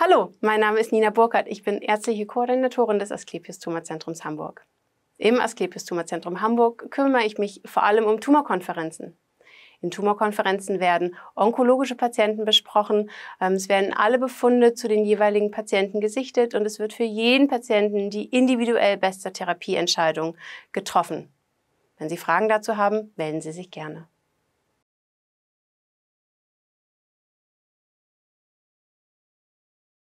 Hallo, mein Name ist Nina Burkhardt. Ich bin ärztliche Koordinatorin des Asklepios Tumorzentrums Hamburg. Im Asklepios Tumorzentrum Hamburg kümmere ich mich vor allem um Tumorkonferenzen. In Tumorkonferenzen werden onkologische Patienten besprochen. Ähm, es werden alle Befunde zu den jeweiligen Patienten gesichtet und es wird für jeden Patienten die individuell beste Therapieentscheidung getroffen. Wenn Sie Fragen dazu haben, melden Sie sich gerne.